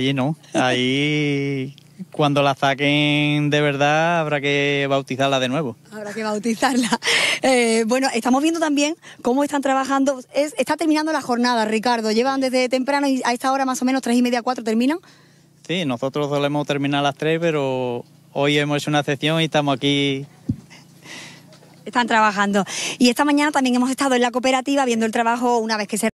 Y no, ahí cuando la saquen de verdad habrá que bautizarla de nuevo. Habrá que bautizarla. Eh, bueno, estamos viendo también cómo están trabajando. está terminando la jornada, Ricardo. Llevan desde temprano y a esta hora más o menos tres y media, cuatro terminan. Sí, nosotros solemos terminar a las tres, pero hoy hemos hecho una excepción y estamos aquí están trabajando. Y esta mañana también hemos estado en la cooperativa viendo el trabajo una vez que se